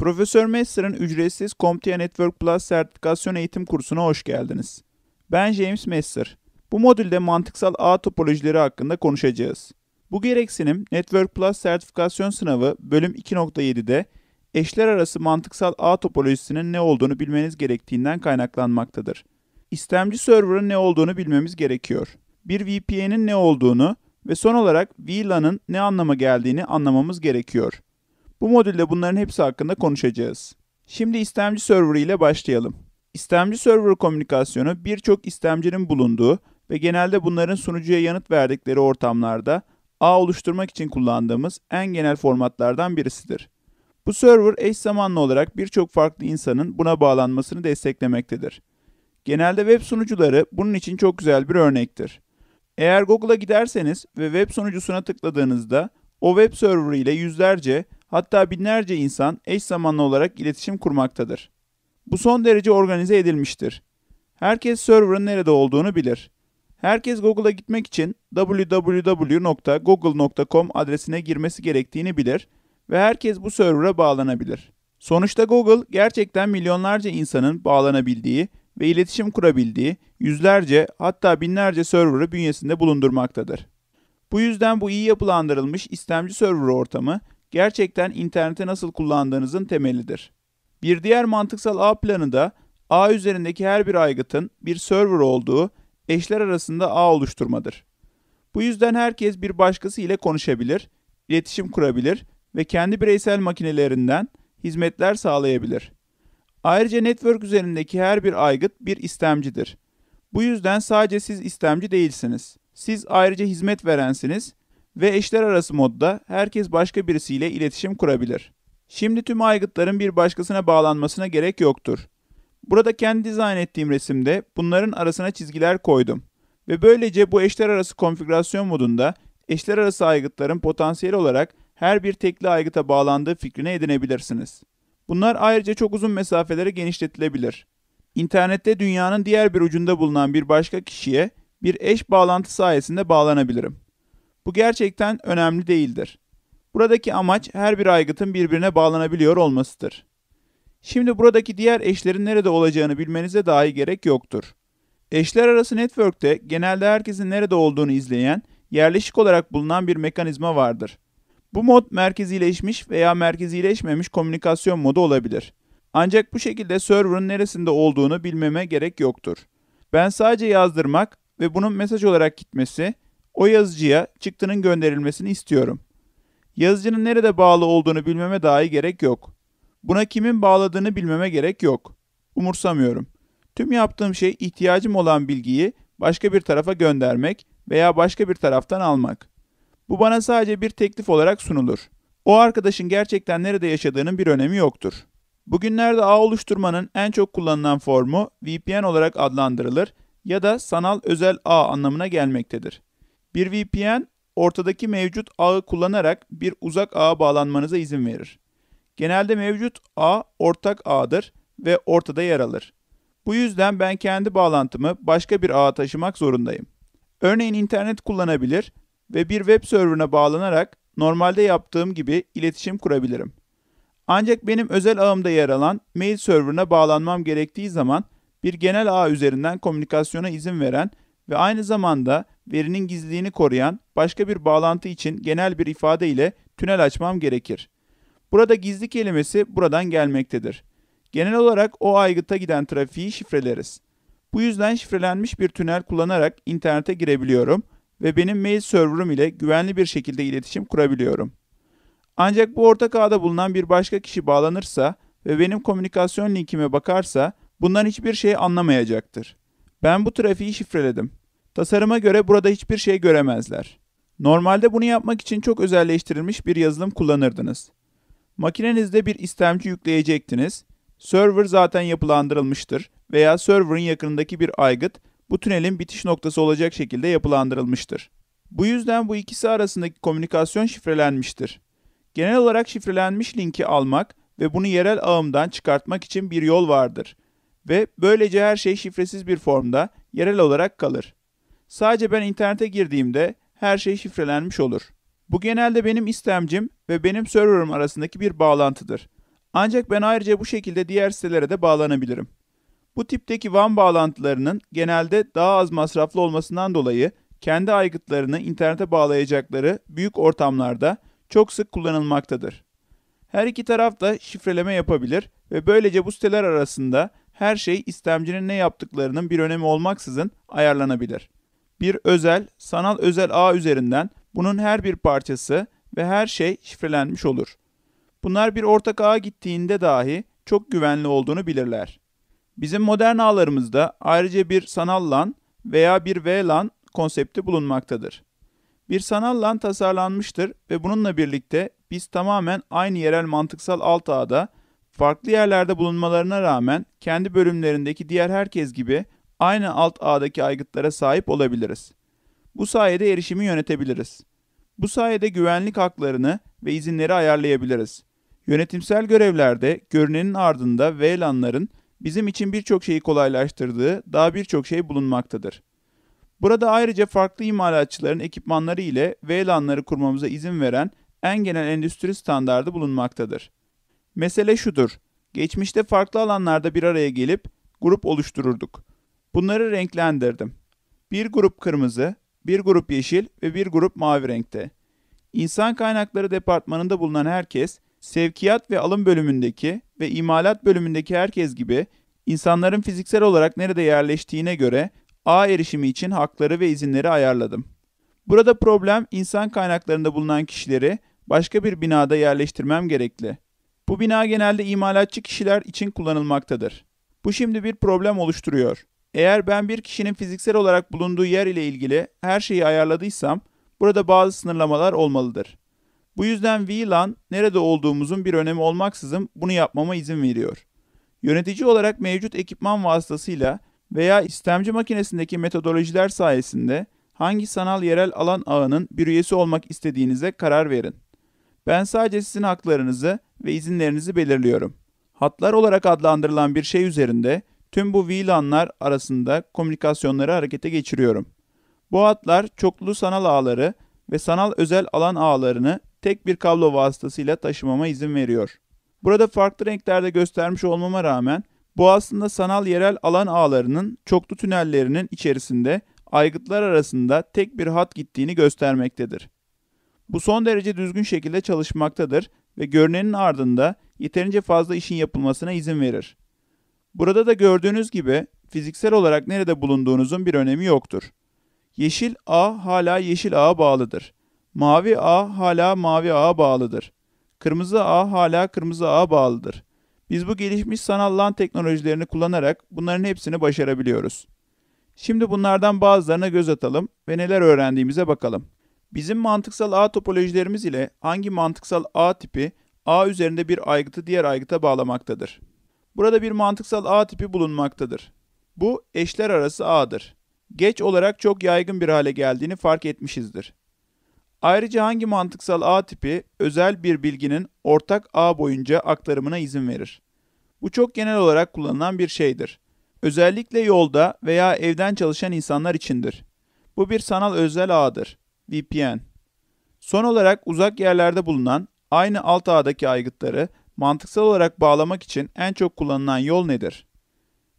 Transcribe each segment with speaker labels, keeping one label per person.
Speaker 1: Profesör Messer'ın ücretsiz CompTIA Network Plus sertifikasyon eğitim kursuna hoş geldiniz. Ben James Messer. Bu modülde mantıksal ağ topolojileri hakkında konuşacağız. Bu gereksinim Network Plus sertifikasyon sınavı bölüm 2.7'de eşler arası mantıksal ağ topolojisinin ne olduğunu bilmeniz gerektiğinden kaynaklanmaktadır. İstemci server'ın ne olduğunu bilmemiz gerekiyor. Bir VPN'in ne olduğunu ve son olarak VLAN'ın ne anlama geldiğini anlamamız gerekiyor. Bu modülde bunların hepsi hakkında konuşacağız. Şimdi istemci server ile başlayalım. İstemci server komünikasyonu birçok istemcinin bulunduğu ve genelde bunların sunucuya yanıt verdikleri ortamlarda ağ oluşturmak için kullandığımız en genel formatlardan birisidir. Bu server eş zamanlı olarak birçok farklı insanın buna bağlanmasını desteklemektedir. Genelde web sunucuları bunun için çok güzel bir örnektir. Eğer Google'a giderseniz ve web sunucusuna tıkladığınızda o web server ile yüzlerce hatta binlerce insan eş zamanlı olarak iletişim kurmaktadır. Bu son derece organize edilmiştir. Herkes server'ın nerede olduğunu bilir. Herkes Google'a gitmek için www.google.com adresine girmesi gerektiğini bilir ve herkes bu server'a bağlanabilir. Sonuçta Google gerçekten milyonlarca insanın bağlanabildiği ve iletişim kurabildiği yüzlerce hatta binlerce server'ı bünyesinde bulundurmaktadır. Bu yüzden bu iyi yapılandırılmış istemci server ortamı gerçekten interneti nasıl kullandığınızın temelidir. Bir diğer mantıksal ağ planı da ağ üzerindeki her bir aygıtın bir server olduğu eşler arasında ağ oluşturmadır. Bu yüzden herkes bir başkası ile konuşabilir, iletişim kurabilir ve kendi bireysel makinelerinden hizmetler sağlayabilir. Ayrıca network üzerindeki her bir aygıt bir istemcidir. Bu yüzden sadece siz istemci değilsiniz. Siz ayrıca hizmet verensiniz ve eşler arası modda herkes başka birisiyle iletişim kurabilir. Şimdi tüm aygıtların bir başkasına bağlanmasına gerek yoktur. Burada kendi dizayn ettiğim resimde bunların arasına çizgiler koydum. Ve böylece bu eşler arası konfigürasyon modunda eşler arası aygıtların potansiyel olarak her bir tekli aygıta bağlandığı fikrine edinebilirsiniz. Bunlar ayrıca çok uzun mesafelere genişletilebilir. İnternette dünyanın diğer bir ucunda bulunan bir başka kişiye bir eş bağlantı sayesinde bağlanabilirim. Bu gerçekten önemli değildir. Buradaki amaç her bir aygıtın birbirine bağlanabiliyor olmasıdır. Şimdi buradaki diğer eşlerin nerede olacağını bilmenize dahi gerek yoktur. Eşler arası network'te genelde herkesin nerede olduğunu izleyen, yerleşik olarak bulunan bir mekanizma vardır. Bu mod merkezileşmiş veya merkezileşmemiş komünikasyon modu olabilir. Ancak bu şekilde server'ın neresinde olduğunu bilmeme gerek yoktur. Ben sadece yazdırmak ve bunun mesaj olarak gitmesi o yazıcıya çıktının gönderilmesini istiyorum. Yazıcının nerede bağlı olduğunu bilmeme dahi gerek yok. Buna kimin bağladığını bilmeme gerek yok. Umursamıyorum. Tüm yaptığım şey ihtiyacım olan bilgiyi başka bir tarafa göndermek veya başka bir taraftan almak. Bu bana sadece bir teklif olarak sunulur. O arkadaşın gerçekten nerede yaşadığının bir önemi yoktur. Bugünlerde ağ oluşturmanın en çok kullanılan formu VPN olarak adlandırılır ya da sanal özel ağ anlamına gelmektedir. Bir VPN ortadaki mevcut ağı kullanarak bir uzak ağa bağlanmanıza izin verir. Genelde mevcut ağ ortak ağdır ve ortada yer alır. Bu yüzden ben kendi bağlantımı başka bir ağa taşımak zorundayım. Örneğin internet kullanabilir ve bir web serverına bağlanarak normalde yaptığım gibi iletişim kurabilirim. Ancak benim özel ağımda yer alan mail serverına bağlanmam gerektiği zaman bir genel ağ üzerinden komünikasyona izin veren ve aynı zamanda verinin gizliliğini koruyan başka bir bağlantı için genel bir ifade ile tünel açmam gerekir. Burada gizli kelimesi buradan gelmektedir. Genel olarak o aygıta giden trafiği şifreleriz. Bu yüzden şifrelenmiş bir tünel kullanarak internete girebiliyorum ve benim mail server'ım ile güvenli bir şekilde iletişim kurabiliyorum. Ancak bu ortak ağda bulunan bir başka kişi bağlanırsa ve benim komünikasyon linkime bakarsa bundan hiçbir şey anlamayacaktır. Ben bu trafiği şifreledim. Tasarıma göre burada hiçbir şey göremezler. Normalde bunu yapmak için çok özelleştirilmiş bir yazılım kullanırdınız. Makinenizde bir istemci yükleyecektiniz. Server zaten yapılandırılmıştır veya server'ın yakınındaki bir aygıt bu tünelin bitiş noktası olacak şekilde yapılandırılmıştır. Bu yüzden bu ikisi arasındaki komünikasyon şifrelenmiştir. Genel olarak şifrelenmiş linki almak ve bunu yerel ağımdan çıkartmak için bir yol vardır ve böylece her şey şifresiz bir formda yerel olarak kalır. Sadece ben internete girdiğimde her şey şifrelenmiş olur. Bu genelde benim istemcim ve benim serverım arasındaki bir bağlantıdır. Ancak ben ayrıca bu şekilde diğer sitelere de bağlanabilirim. Bu tipteki WAN bağlantılarının genelde daha az masraflı olmasından dolayı kendi aygıtlarını internete bağlayacakları büyük ortamlarda çok sık kullanılmaktadır. Her iki taraf da şifreleme yapabilir ve böylece bu siteler arasında her şey istemcinin ne yaptıklarının bir önemi olmaksızın ayarlanabilir bir özel, sanal özel ağ üzerinden bunun her bir parçası ve her şey şifrelenmiş olur. Bunlar bir ortak ağa gittiğinde dahi çok güvenli olduğunu bilirler. Bizim modern ağlarımızda ayrıca bir sanal LAN veya bir VLAN konsepti bulunmaktadır. Bir sanal LAN tasarlanmıştır ve bununla birlikte biz tamamen aynı yerel mantıksal alt ağda farklı yerlerde bulunmalarına rağmen kendi bölümlerindeki diğer herkes gibi aynı alt ağdaki aygıtlara sahip olabiliriz. Bu sayede erişimi yönetebiliriz. Bu sayede güvenlik haklarını ve izinleri ayarlayabiliriz. Yönetimsel görevlerde görünenin ardında VLAN'ların bizim için birçok şeyi kolaylaştırdığı daha birçok şey bulunmaktadır. Burada ayrıca farklı imalatçıların ekipmanları ile VLAN'ları kurmamıza izin veren en genel endüstri standardı bulunmaktadır. Mesele şudur. Geçmişte farklı alanlarda bir araya gelip grup oluştururduk. Bunları renklendirdim. Bir grup kırmızı, bir grup yeşil ve bir grup mavi renkte. İnsan Kaynakları Departmanı'nda bulunan herkes, sevkiyat ve alım bölümündeki ve imalat bölümündeki herkes gibi insanların fiziksel olarak nerede yerleştiğine göre A erişimi için hakları ve izinleri ayarladım. Burada problem insan kaynaklarında bulunan kişileri başka bir binada yerleştirmem gerekli. Bu bina genelde imalatçı kişiler için kullanılmaktadır. Bu şimdi bir problem oluşturuyor. Eğer ben bir kişinin fiziksel olarak bulunduğu yer ile ilgili her şeyi ayarladıysam burada bazı sınırlamalar olmalıdır. Bu yüzden VLAN nerede olduğumuzun bir önemi olmaksızın bunu yapmama izin veriyor. Yönetici olarak mevcut ekipman vasıtasıyla veya istemci makinesindeki metodolojiler sayesinde hangi sanal yerel alan ağının bir üyesi olmak istediğinize karar verin. Ben sadece sizin haklarınızı ve izinlerinizi belirliyorum. Hatlar olarak adlandırılan bir şey üzerinde Tüm bu VLAN'lar arasında komünikasyonları harekete geçiriyorum. Bu hatlar çoklu sanal ağları ve sanal özel alan ağlarını tek bir kablo vasıtasıyla taşımama izin veriyor. Burada farklı renklerde göstermiş olmama rağmen bu aslında sanal yerel alan ağlarının çoklu tünellerinin içerisinde aygıtlar arasında tek bir hat gittiğini göstermektedir. Bu son derece düzgün şekilde çalışmaktadır ve görünenin ardında yeterince fazla işin yapılmasına izin verir. Burada da gördüğünüz gibi fiziksel olarak nerede bulunduğunuzun bir önemi yoktur. Yeşil A hala yeşil A'a bağlıdır. Mavi A hala mavi A'a bağlıdır. Kırmızı A hala kırmızı A'a bağlıdır. Biz bu gelişmiş sanal LAN teknolojilerini kullanarak bunların hepsini başarabiliyoruz. Şimdi bunlardan bazılarına göz atalım ve neler öğrendiğimize bakalım. Bizim mantıksal ağ topolojilerimiz ile hangi mantıksal ağ tipi ağ üzerinde bir aygıtı diğer aygıta bağlamaktadır? Burada bir mantıksal A tipi bulunmaktadır. Bu eşler arası A'dır. Geç olarak çok yaygın bir hale geldiğini fark etmişizdir. Ayrıca hangi mantıksal A tipi özel bir bilginin ortak ağ boyunca aktarımına izin verir? Bu çok genel olarak kullanılan bir şeydir. Özellikle yolda veya evden çalışan insanlar içindir. Bu bir sanal özel ağdır. VPN. Son olarak uzak yerlerde bulunan aynı alt ağdaki aygıtları Mantıksal olarak bağlamak için en çok kullanılan yol nedir?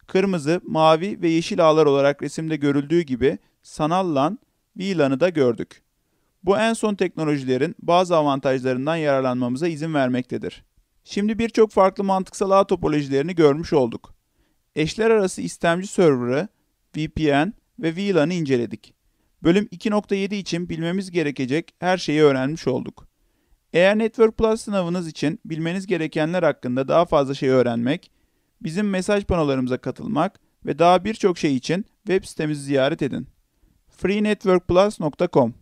Speaker 1: Kırmızı, mavi ve yeşil ağlar olarak resimde görüldüğü gibi sanal LAN, VLAN'ı da gördük. Bu en son teknolojilerin bazı avantajlarından yararlanmamıza izin vermektedir. Şimdi birçok farklı mantıksal ağ topolojilerini görmüş olduk. Eşler arası istemci server'ı, VPN ve VLAN'ı inceledik. Bölüm 2.7 için bilmemiz gerekecek her şeyi öğrenmiş olduk. Eğer Network Plus sınavınız için bilmeniz gerekenler hakkında daha fazla şey öğrenmek, bizim mesaj panolarımıza katılmak ve daha birçok şey için web sitemizi ziyaret edin. freenetworkplus.com